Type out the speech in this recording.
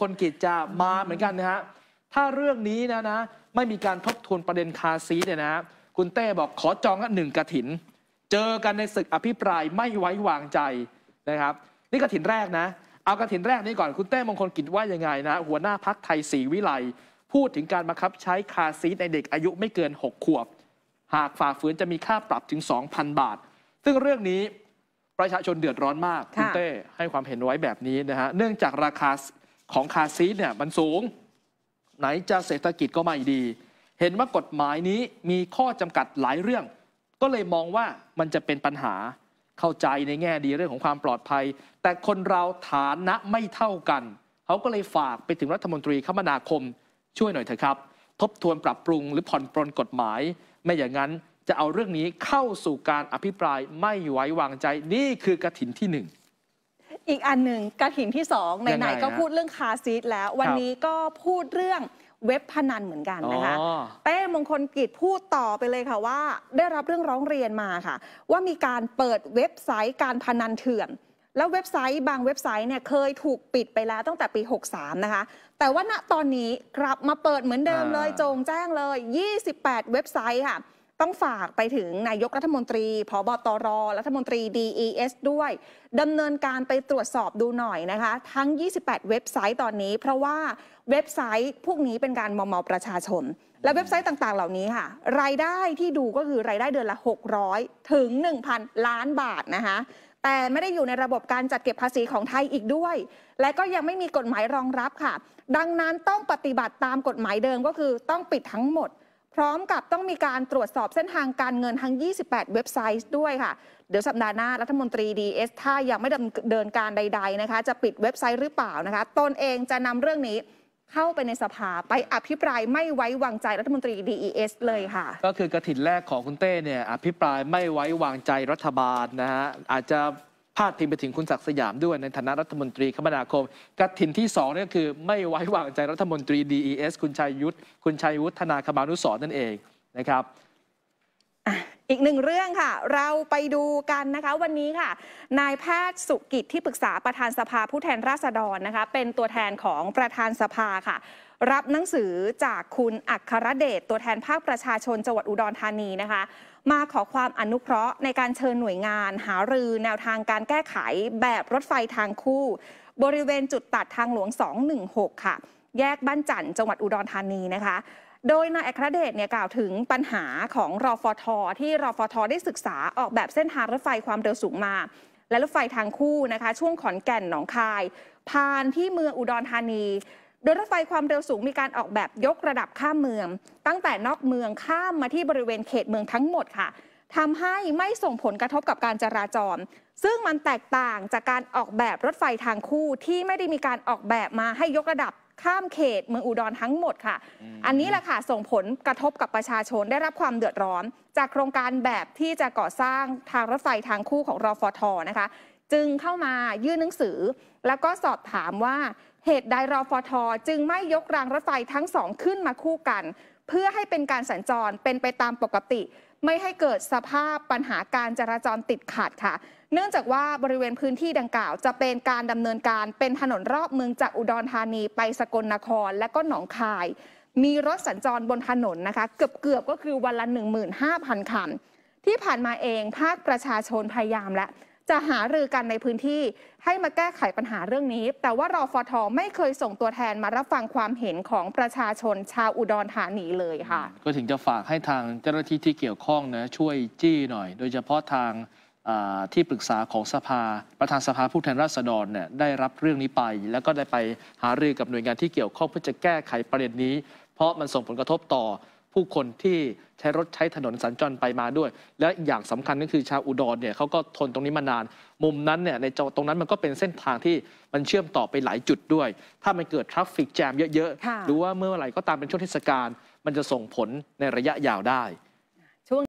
คนกิจจะมาเหมือนกันนะฮะ ถ้าเรื่องนี้นะนะไม่มีการทบทวนประเด็นคาซีเนี่ยนะคุณเต้บอกขอจองละหนึ่งกระถิน เจอกันในศึกอภิปรายไม่ไว้วางใจนะครับ นี่กระถินแรกนะ เอากระถินแรกนี้ก่อนคุณเต้มงคลกิจว่ายังไงนะ หัวหน้าพักไทยศรีวิไลพูดถึงการบังคับใช้คาซีในเด็กอายุไม่เกิน6ขวบ หากฝ่าฝืนจะมีค่าปรับถึง2,000บาท ซึ่งเรื่องนี้ประชาชนเดือดร้อนมากคุณเต้ให้ความเห็นไว้แบบนี้นะฮะ เนื่องจากราคาของคาซีเนี่ยมันสูงไหน จะเศรษฐกิจก็ไม่ดี เห็นว่ากฎหมายนี้มีข้อจำกัดหลายเรื่อง ก็เลยมองว่ามันจะเป็นปัญหาเข้าใจในแง่ดีเรื่องของความปลอดภัย แต่คนเราฐานะไม่เท่ากัน เขาก็เลยฝากไปถึงรัฐมนตรีคมนาคมช่วยหน่อยเถอะครับทบทวนปรับปรุงหรือผ่อนปรนกฎหมาย ไม่อย่างนั้นจะเอาเรื่องนี้เข้าสู่การอภิปรายไม่ไว้วางใจนี่คือกระถินที่หนึ่งอีกอันหนึ่งกระถินที่สองไหนๆ ก็พูดเรื่องคาซีทแล้ว วันนี้ก็พูดเรื่องเว็บพนันเหมือนกันนะคะเป้มงคลกิจพูดต่อไปเลยค่ะว่าได้รับเรื่องร้องเรียนมาค่ะ ว่ามีการเปิดเว็บไซต์การพนันเถื่อนแล้วเว็บไซต์บางเว็บไซต์เนี่ยเคยถูกปิดไปแล้วตั้งแต่ปี 63 นะคะ แต่ว่าณตอนนี้กลับมาเปิดเหมือนเดิมเลยจงแจ้งเลย 28 เว็บไซต์ค่ะต้องฝากไปถึงนายกรัฐมนตรีพบตรรัฐมนตรี DES ด้วยดำเนินการไปตรวจสอบดูหน่อยนะคะ ทั้ง 28 เว็บไซต์ตอนนี้ เพราะว่าเว็บไซต์พวกนี้เป็นการมอมเมาประชาชน และเว็บไซต์ต่างๆเหล่านี้ค่ะรายได้ที่ดูก็คือรายได้เดือนละ 600 ถึง 1,000 ล้านบาทนะคะแต่ไม่ได้อยู่ในระบบการจัดเก็บภาษีของไทยอีกด้วย และก็ยังไม่มีกฎหมายรองรับค่ะ ดังนั้นต้องปฏิบัติตามกฎหมายเดิมก็คือต้องปิดทั้งหมดพร้อมกับต้องมีการตรวจสอบเส้นทางการเงินทั้ง 28 เว็บไซต์ด้วยค่ะ เดี๋ยวสัปดาห์หน้า รัฐมนตรีดีเอสถ้ายังไม่ดำเนินการใดๆ นะคะ จะปิดเว็บไซต์หรือเปล่านะคะ ตนเองจะนำเรื่องนี้เข้าไปในสภาไปอภิปรายไม่ไว้วางใจรัฐมนตรี DES เลยค่ะ ก็คือกระถินแรกของคุณเต้เนี่ยอภิปรายไม่ไว้วางใจรัฐบาลนะฮะอาจจะพาดพิงไปถึงคุณศักดิ์สยามด้วยในฐานะรัฐมนตรีคมนาคมกระถินที่2นี่ก็คือไม่ไว้วางใจรัฐมนตรี DES คุณชัยยุทธคุณชัยวุฒนาคมานุสรนั่นเองนะครับอีกหนึ่งเรื่องค่ะ เราไปดูกันนะคะ วันนี้ค่ะ นายแพทย์สุกิจที่ปรึกษาประธานสภาผู้แทนราษฎรนะคะ เป็นตัวแทนของประธานสภาค่ะ รับหนังสือจากคุณอัครเดชตัวแทนภาคประชาชนจังหวัดอุดรธานีนะคะ มาขอความอนุเคราะห์ในการเชิญหน่วยงาน หารือแนวทางการแก้ไขแบบรถไฟทางคู่ บริเวณจุดตัดทางหลวง 216 ค่ะ แยกบ้านจันทร์จังหวัดอุดรธานีนะคะโดยนายอัครเดชเนี่ยกล่าวถึงปัญหาของรอฟทที่รอฟทได้ศึกษาออกแบบเส้นทางรถไฟความเร็วสูงมา และรถไฟทางคู่นะคะ ช่วงขอนแก่นหนองคาย ผ่านที่เมืองอุดรธานี โดยรถไฟความเร็วสูงมีการออกแบบยกระดับข้ามเมือง ตั้งแต่นอกเมืองข้ามมาที่บริเวณเขตเมืองทั้งหมดค่ะทำให้ไม่ส่งผลกระทบกับการจราจร ซึ่งมันแตกต่างจากการออกแบบรถไฟทางคู่ที่ไม่ได้มีการออกแบบมาให้ยกระดับข้ามเขตเมืองอุดรทั้งหมดค่ะ อันนี้แหละค่ะ ส่งผลกระทบกับประชาชนได้รับความเดือดร้อนจากโครงการแบบที่จะก่อสร้างทางรถไฟทางคู่ของรอฟทนะคะ จึงเข้ามายื่นหนังสือ แล้วก็สอบถามว่าเหตุใดรอฟทจึงไม่ยกรางรถไฟทั้งสองขึ้นมาคู่กันเพื่อให้เป็นการสัญจรเป็นไปตามปกติ ไม่ให้เกิดสภาพปัญหาการจราจรติดขัดค่ะ เนื่องจากว่าบริเวณพื้นที่ดังกล่าว จะเป็นการดำเนินการเป็นถนนรอบเมืองจากอุดรธานีไปสกลนครและก็หนองคาย มีรถสัญจรบนถนนนะคะเกือบเกือบก็คือวันละ15,000คัน ที่ผ่านมาเองภาคประชาชนพยายามและจะหารือกันในพื้นที่ให้มาแก้ไขปัญหาเรื่องนี้ แต่ว่ารอฟอทอไม่เคยส่งตัวแทนมารับฟังความเห็นของประชาชนชาวอุดรธานีเลยค่ะก็ถึงจะฝากให้ทางเจ้าหน้าที่ที่เกี่ยวข้องนะช่วยจี้หน่อย โดยเฉพาะทางที่ปรึกษาของสภาประธานสภาผู้แทนราษฎรเนี่ยได้รับเรื่องนี้ไป แล้วก็ได้ไปหารือกับหน่วยงานที่เกี่ยวข้องเพื่อจะแก้ไขประเด็นนี้ เพราะมันส่งผลกระทบต่อผู้คนที่ใช้รถใช้ถนนสัญจรไปมาด้วย และอย่างสำคัญก็คือชาวอุดรเนี่ยเขาก็ทนตรงนี้มานาน มุมนั้นเนี่ยในจตรงนั้นมันก็เป็นเส้นทาง ที่มันเชื่อมต่อไปหลายจุดด้วย ถ้ามันเกิดทราฟฟิกแจมเยอะๆหรือว่าเมื่อไหร่ก็ตามเป็นช่วงเทศกาลมันจะส่งผลในระยะยาวได้ ช่วง